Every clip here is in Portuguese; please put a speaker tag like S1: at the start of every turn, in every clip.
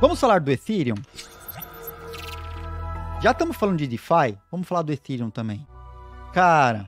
S1: Vamos falar do Ethereum? Já estamos falando de DeFi, vamos falar do Ethereum também. Cara,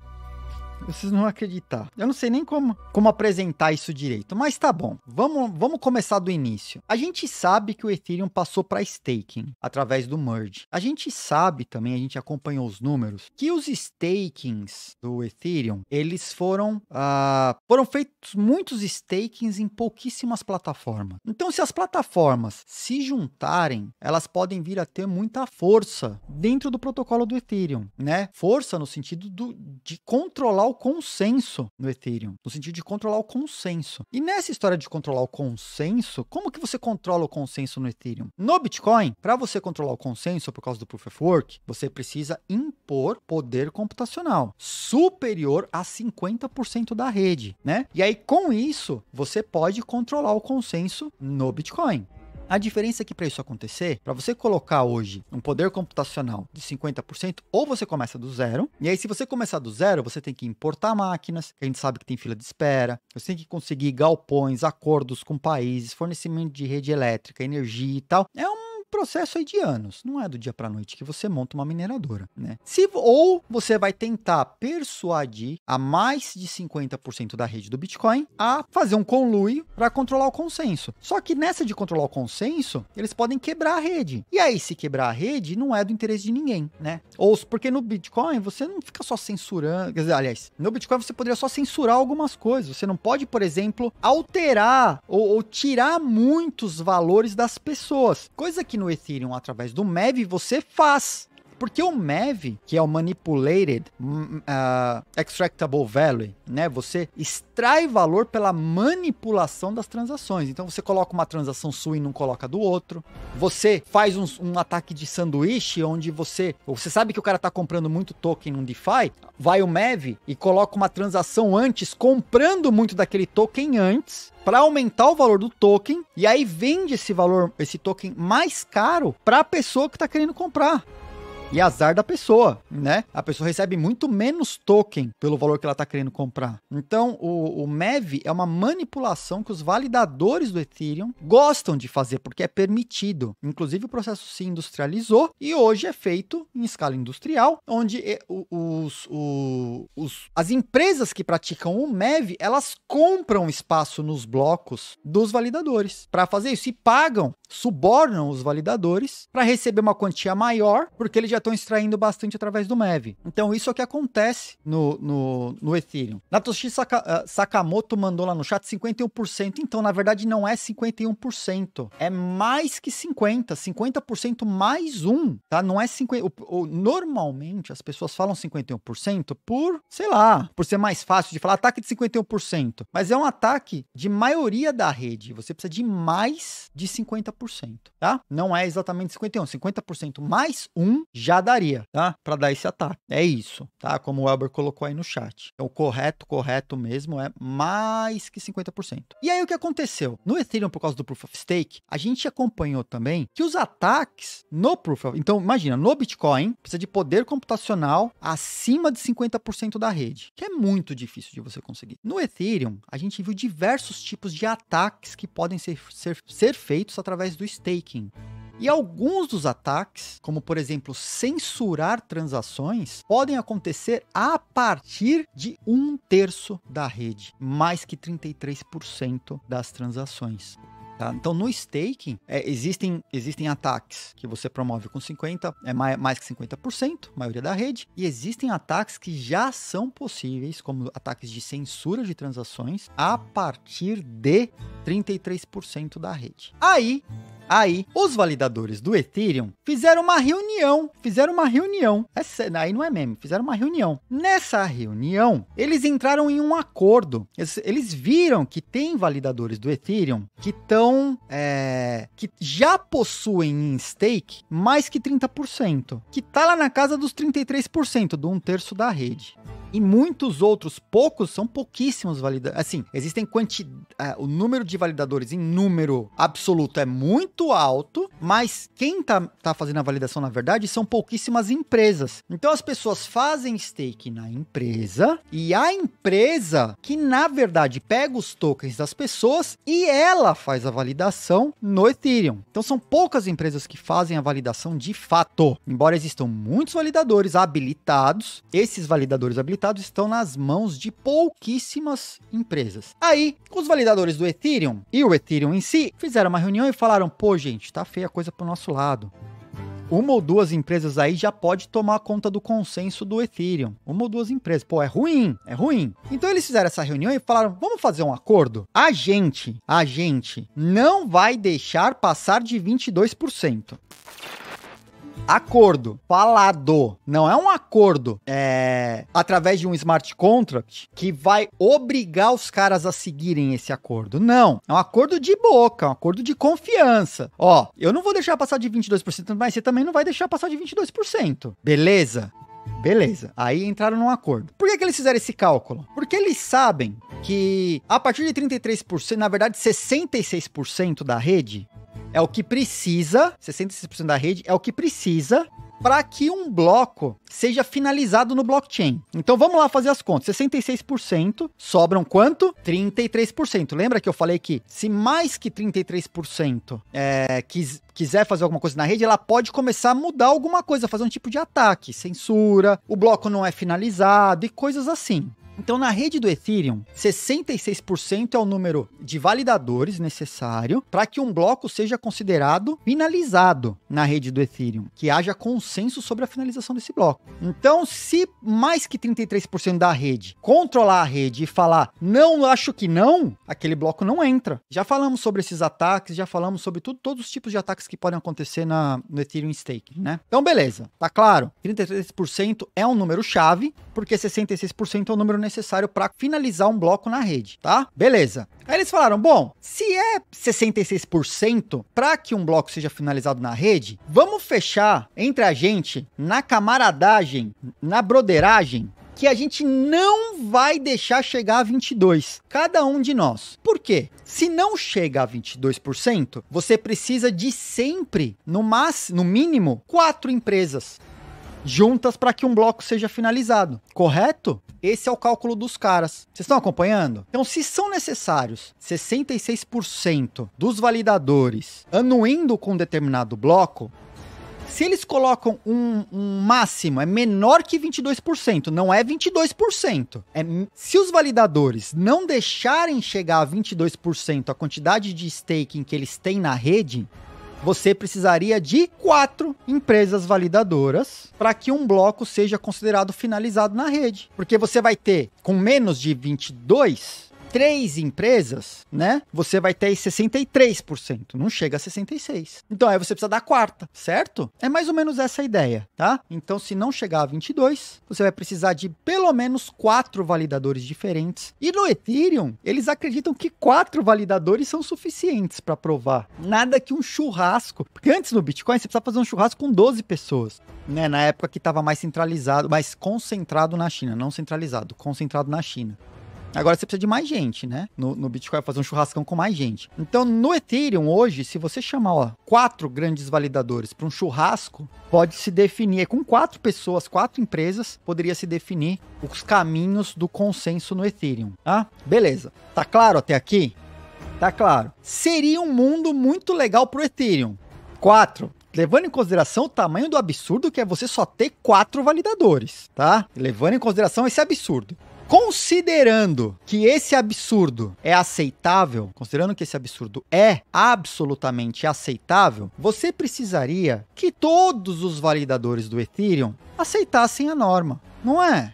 S1: vocês não vão acreditar. Eu não sei nem como, como apresentar isso direito, mas tá bom. Vamos, vamos começar do início. A gente sabe que o Ethereum passou para staking através do merge. A gente sabe também, a gente acompanhou os números, que os stakings do Ethereum, eles foram ah, foram feitos muitos stakings em pouquíssimas plataformas. Então, se as plataformas se juntarem, elas podem vir a ter muita força dentro do protocolo do Ethereum, né? Força no sentido do, de controlar o consenso no Ethereum, no sentido de controlar o consenso. E nessa história de controlar o consenso, como que você controla o consenso no Ethereum? No Bitcoin, para você controlar o consenso por causa do Proof of Work, você precisa impor poder computacional superior a 50% da rede, né? E aí com isso, você pode controlar o consenso no Bitcoin. A diferença é que para isso acontecer, para você colocar hoje um poder computacional de 50%, ou você começa do zero, e aí se você começar do zero, você tem que importar máquinas, que a gente sabe que tem fila de espera, você tem que conseguir galpões, acordos com países, fornecimento de rede elétrica, energia e tal. É processo aí de anos, não é do dia para noite que você monta uma mineradora, né? Se, ou você vai tentar persuadir a mais de 50% da rede do Bitcoin a fazer um conluio para controlar o consenso. Só que nessa de controlar o consenso, eles podem quebrar a rede. E aí, se quebrar a rede, não é do interesse de ninguém, né? Ou porque no Bitcoin você não fica só censurando. Quer dizer, aliás, no Bitcoin você poderia só censurar algumas coisas. Você não pode, por exemplo, alterar ou, ou tirar muitos valores das pessoas. Coisa que no Ethereum através do MEV, você faz. Porque o MEV, que é o Manipulated uh, Extractable Value, né? Você extrai valor pela manipulação das transações. Então você coloca uma transação sua e não coloca do outro. Você faz um, um ataque de sanduíche onde você. Você sabe que o cara tá comprando muito token num DeFi. Vai o MEV e coloca uma transação antes, comprando muito daquele token antes para aumentar o valor do token e aí vende esse valor, esse token mais caro para a pessoa que está querendo comprar. E azar da pessoa, né? A pessoa recebe muito menos token pelo valor que ela está querendo comprar. Então, o, o MEV é uma manipulação que os validadores do Ethereum gostam de fazer, porque é permitido. Inclusive, o processo se industrializou e hoje é feito em escala industrial, onde os, os, os as empresas que praticam o MEV, elas compram espaço nos blocos dos validadores para fazer isso e pagam, subornam os validadores para receber uma quantia maior, porque ele já estão extraindo bastante através do MEV. Então, isso é o que acontece no, no, no Ethereum. Natoshi Saka, uh, Sakamoto mandou lá no chat 51%. Então, na verdade, não é 51%. É mais que 50%. 50% mais um, tá? Não é 50%. O, o, normalmente, as pessoas falam 51% por, sei lá, por ser mais fácil de falar ataque de 51%. Mas é um ataque de maioria da rede. Você precisa de mais de 50%, tá? Não é exatamente 51%. 50% mais um já já daria, tá? Para dar esse ataque. É isso, tá? Como o Elber colocou aí no chat. Então, o correto, correto mesmo é mais que 50%. E aí o que aconteceu? No Ethereum, por causa do Proof of Stake, a gente acompanhou também que os ataques no Proof of... Então, imagina, no Bitcoin, precisa de poder computacional acima de 50% da rede, que é muito difícil de você conseguir. No Ethereum, a gente viu diversos tipos de ataques que podem ser, ser, ser feitos através do staking. E alguns dos ataques, como por exemplo censurar transações, podem acontecer a partir de um terço da rede, mais que 33% das transações. Tá? Então, no staking, é, existem, existem ataques que você promove com 50%, é mais, mais que 50%, maioria da rede, e existem ataques que já são possíveis, como ataques de censura de transações, a partir de 33% da rede. Aí, Aí, os validadores do Ethereum fizeram uma reunião, fizeram uma reunião. Essa, é aí não é meme, fizeram uma reunião. Nessa reunião, eles entraram em um acordo. Eles, eles viram que tem validadores do Ethereum que estão são é, que já possuem em stake mais que 30%, que tá lá na casa dos 33%, do um terço da rede. E muitos outros, poucos, são pouquíssimos validadores. Assim, existem quantidade. É, o número de validadores em número absoluto é muito alto, mas quem tá, tá fazendo a validação, na verdade, são pouquíssimas empresas. Então as pessoas fazem stake na empresa e a empresa que, na verdade, pega os tokens das pessoas e ela faz a validação no Ethereum. Então são poucas empresas que fazem a validação de fato. Embora existam muitos validadores habilitados, esses validadores habilitados resultados estão nas mãos de pouquíssimas empresas. Aí, os validadores do Ethereum e o Ethereum em si fizeram uma reunião e falaram: pô, gente, tá feia a coisa pro nosso lado uma ou duas empresas aí já pode tomar conta do consenso do Ethereum. Uma ou duas empresas. Pô, é ruim, é ruim. Então eles fizeram essa reunião e falaram: vamos fazer um acordo? A gente, a gente não vai deixar passar de 22% acordo falado, não é um acordo é, através de um smart contract que vai obrigar os caras a seguirem esse acordo. Não, é um acordo de boca, é um acordo de confiança. Ó, eu não vou deixar passar de 22%, mas você também não vai deixar passar de 22%. Beleza? Beleza, aí entraram num acordo. Por que, que eles fizeram esse cálculo? Porque eles sabem que a partir de 33%, na verdade 66% da rede é o que precisa, 66% da rede é o que precisa para que um bloco seja finalizado no blockchain. Então vamos lá fazer as contas. 66% sobram quanto? 33%. Lembra que eu falei que se mais que 33% é, quis, quiser fazer alguma coisa na rede, ela pode começar a mudar alguma coisa, fazer um tipo de ataque, censura, o bloco não é finalizado e coisas assim. Então, na rede do Ethereum, 66% é o número de validadores necessário para que um bloco seja considerado finalizado na rede do Ethereum, que haja consenso sobre a finalização desse bloco. Então, se mais que 33% da rede controlar a rede e falar não, acho que não, aquele bloco não entra. Já falamos sobre esses ataques, já falamos sobre tudo, todos os tipos de ataques que podem acontecer na, no Ethereum Staking, né? Então, beleza, tá claro, 33% é um número chave, porque 66% é o número necessário necessário para finalizar um bloco na rede, tá? Beleza. Aí eles falaram: bom, se é 66% para que um bloco seja finalizado na rede, vamos fechar entre a gente na camaradagem, na broderagem, que a gente não vai deixar chegar a 22, cada um de nós. Por quê? Se não chega a 22%, você precisa de sempre, no, máximo, no mínimo, quatro empresas juntas para que um bloco seja finalizado, correto? Esse é o cálculo dos caras. Vocês estão acompanhando? Então, se são necessários 66% dos validadores anuindo com um determinado bloco, se eles colocam um, um, máximo, é menor que 22%, não é 22%. É, se os validadores não deixarem chegar a 22% a quantidade de staking que eles têm na rede, você precisaria de quatro empresas validadoras para que um bloco seja considerado finalizado na rede. Porque você vai ter, com menos de 22, três empresas, né? Você vai ter aí 63%, não chega a 66%. Então aí você precisa da quarta, certo? É mais ou menos essa a ideia, tá? Então se não chegar a 22, você vai precisar de pelo menos quatro validadores diferentes. E no Ethereum, eles acreditam que quatro validadores são suficientes para provar. Nada que um churrasco, porque antes no Bitcoin você precisava fazer um churrasco com 12 pessoas, né? Na época que estava mais centralizado, mais concentrado na China, não centralizado, concentrado na China. Agora você precisa de mais gente, né? No, no Bitcoin, fazer um churrascão com mais gente. Então, no Ethereum, hoje, se você chamar ó, quatro grandes validadores para um churrasco, pode se definir, com quatro pessoas, quatro empresas, poderia se definir os caminhos do consenso no Ethereum. Ah, beleza. Tá claro até aqui? Tá claro. Seria um mundo muito legal pro Ethereum. Quatro levando em consideração o tamanho do absurdo que é você só ter quatro validadores, tá? Levando em consideração esse absurdo. Considerando que esse absurdo é aceitável, considerando que esse absurdo é absolutamente aceitável, você precisaria que todos os validadores do Ethereum aceitassem a norma, não é?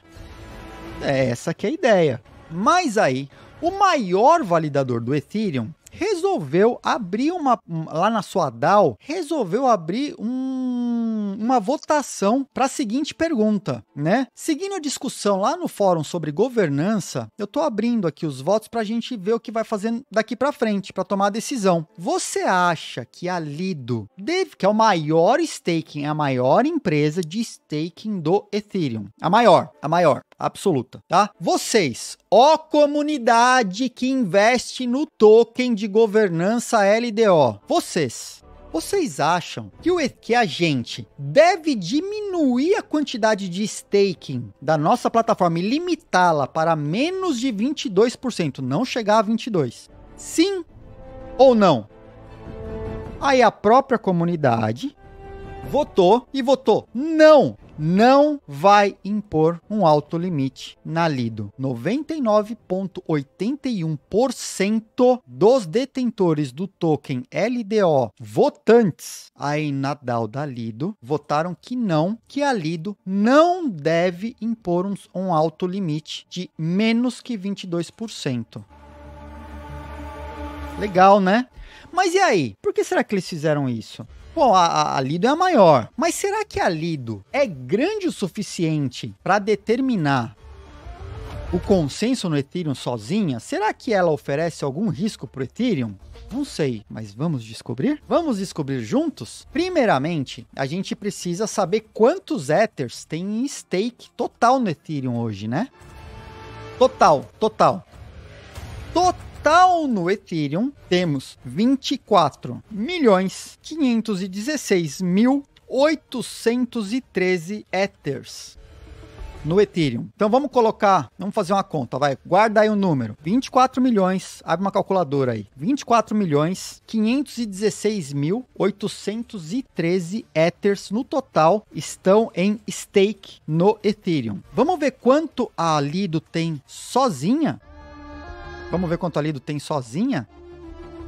S1: É essa que é a ideia. Mas aí, o maior validador do Ethereum resolveu abrir uma lá na sua DAO, resolveu abrir um uma votação para a seguinte pergunta, né? Seguindo a discussão lá no fórum sobre governança, eu estou abrindo aqui os votos para a gente ver o que vai fazer daqui para frente para tomar a decisão. Você acha que a Lido, deve, que é o maior staking, é a maior empresa de staking do Ethereum, a maior, a maior, absoluta, tá? Vocês, ó comunidade que investe no token de governança LDO, vocês vocês acham que, o, que a gente deve diminuir a quantidade de staking da nossa plataforma e limitá-la para menos de 22%, não chegar a 22%? Sim ou não? Aí a própria comunidade votou e votou não não vai impor um alto limite na Lido. 99,81% dos detentores do token LDO votantes aí na DAO da Lido votaram que não, que a Lido não deve impor um, um alto limite de menos que 22%. Legal, né? Mas e aí? Por que será que eles fizeram isso? Pô, a, a Lido é a maior. Mas será que a Lido é grande o suficiente para determinar o consenso no Ethereum sozinha? Será que ela oferece algum risco para o Ethereum? Não sei, mas vamos descobrir? Vamos descobrir juntos? Primeiramente, a gente precisa saber quantos Ethers tem em stake total no Ethereum hoje, né? Total, total. Total total no Ethereum temos 24 milhões 516 mil 813 Ethers no Ethereum. Então vamos colocar, vamos fazer uma conta, vai, guarda aí o um número. 24 milhões, abre uma calculadora aí. 24 milhões 516 mil 813 Ethers no total estão em stake no Ethereum. Vamos ver quanto a Lido tem sozinha? Vamos ver quanto a Lido tem sozinha?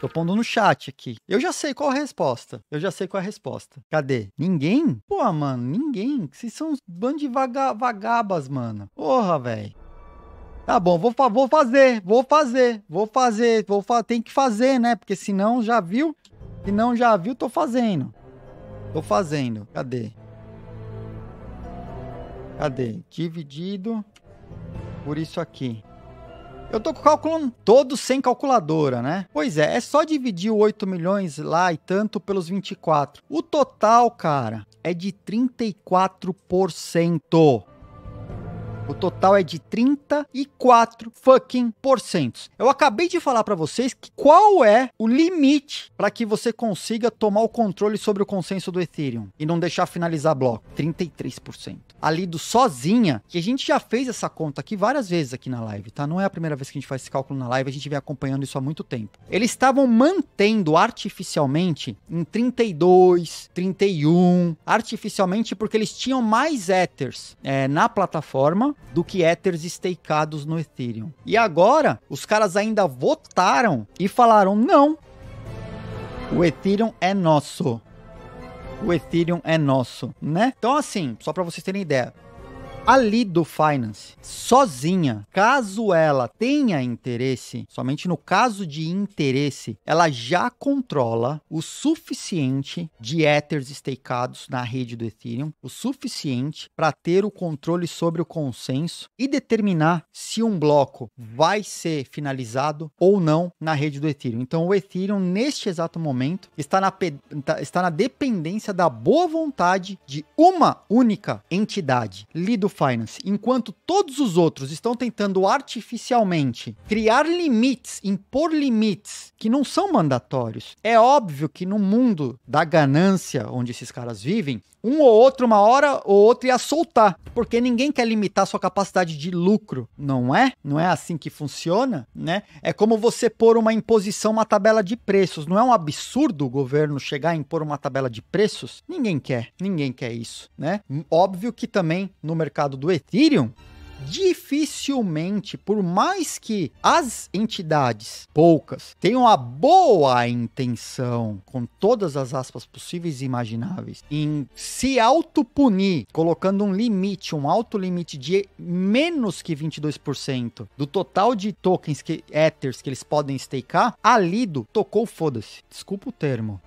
S1: Tô pondo no chat aqui. Eu já sei qual a resposta. Eu já sei qual é a resposta. Cadê? Ninguém? Pô, mano, ninguém. Vocês são uns bando de vaga vagabas, mano. Porra, velho. Tá bom, vou, fa vou fazer, vou fazer, vou fazer, vou fa tem que fazer, né? Porque senão já viu, se não já viu, tô fazendo. Tô fazendo. Cadê? Cadê? Dividido por isso aqui. Eu tô com cálculo todo sem calculadora, né? Pois é, é só dividir o 8 milhões lá e tanto pelos 24. O total, cara, é de 34%. O total é de 34 fucking porcentos. Eu acabei de falar para vocês que qual é o limite para que você consiga tomar o controle sobre o consenso do Ethereum e não deixar finalizar bloco. 33%. A Lido sozinha, que a gente já fez essa conta aqui várias vezes aqui na live, tá? Não é a primeira vez que a gente faz esse cálculo na live, a gente vem acompanhando isso há muito tempo. Eles estavam mantendo artificialmente em 32, 31, artificialmente porque eles tinham mais Ethers é, na plataforma do que Ethers stakeados no Ethereum. E agora, os caras ainda votaram e falaram: não, o Ethereum é nosso. O Ethereum é nosso, né? Então, assim, só para vocês terem ideia, a Lido Finance, sozinha, caso ela tenha interesse, somente no caso de interesse, ela já controla o suficiente de Ethers stakeados na rede do Ethereum, o suficiente para ter o controle sobre o consenso e determinar se um bloco vai ser finalizado ou não na rede do Ethereum. Então, o Ethereum, neste exato momento, está na, tá, está na dependência da boa vontade de uma única entidade, Lido Finance. Enquanto todos os outros estão tentando artificialmente criar limites, impor limites que não são mandatórios, é óbvio que no mundo da ganância onde esses caras vivem, um ou outro, uma hora ou outra, ia soltar. Porque ninguém quer limitar sua capacidade de lucro, não é? Não é assim que funciona, né? É como você pôr uma imposição, uma tabela de preços. Não é um absurdo o governo chegar a impor uma tabela de preços? Ninguém quer, ninguém quer isso, né? Óbvio que também no mercado do Ethereum, dificilmente, por mais que as entidades poucas tenham a boa intenção, com todas as aspas possíveis e imagináveis, em se autopunir, colocando um limite, um alto limite de menos que 22% do total de tokens que ethers que eles podem stakear, a Lido tocou foda-se. Desculpa o termo.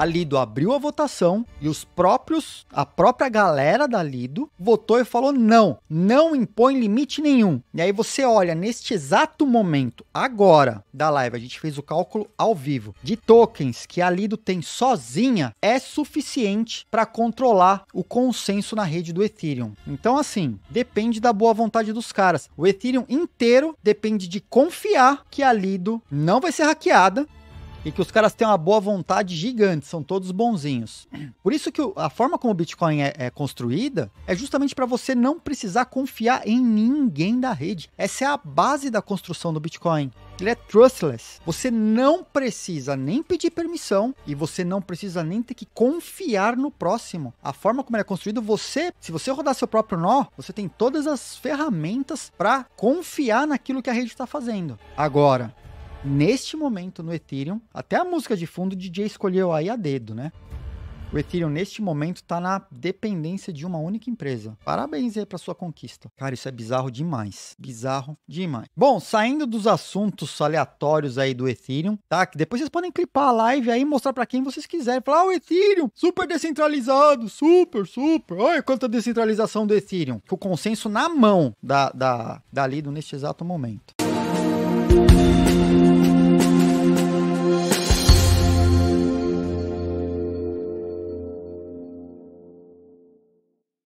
S1: A Lido abriu a votação e os próprios, a própria galera da Lido votou e falou não, não impõe limite nenhum. E aí você olha neste exato momento, agora da live, a gente fez o cálculo ao vivo de tokens que a Lido tem sozinha é suficiente para controlar o consenso na rede do Ethereum. Então assim, depende da boa vontade dos caras. O Ethereum inteiro depende de confiar que a Lido não vai ser hackeada e que os caras têm uma boa vontade gigante, são todos bonzinhos. Por isso que a forma como o Bitcoin é, é construída é justamente para você não precisar confiar em ninguém da rede. Essa é a base da construção do Bitcoin. Ele é trustless. Você não precisa nem pedir permissão e você não precisa nem ter que confiar no próximo. A forma como ele é construído, você, se você rodar seu próprio nó, você tem todas as ferramentas para confiar naquilo que a rede está fazendo. Agora, Neste momento no Ethereum, até a música de fundo o DJ escolheu aí a dedo, né? O Ethereum neste momento está na dependência de uma única empresa. Parabéns aí para sua conquista. Cara, isso é bizarro demais. Bizarro demais. Bom, saindo dos assuntos aleatórios aí do Ethereum, tá? Que depois vocês podem clipar a live aí e mostrar para quem vocês quiserem. Falar, ah, o Ethereum, super descentralizado, super, super. Olha quanta descentralização do Ethereum. Com o consenso na mão da, da, da Lido neste exato momento.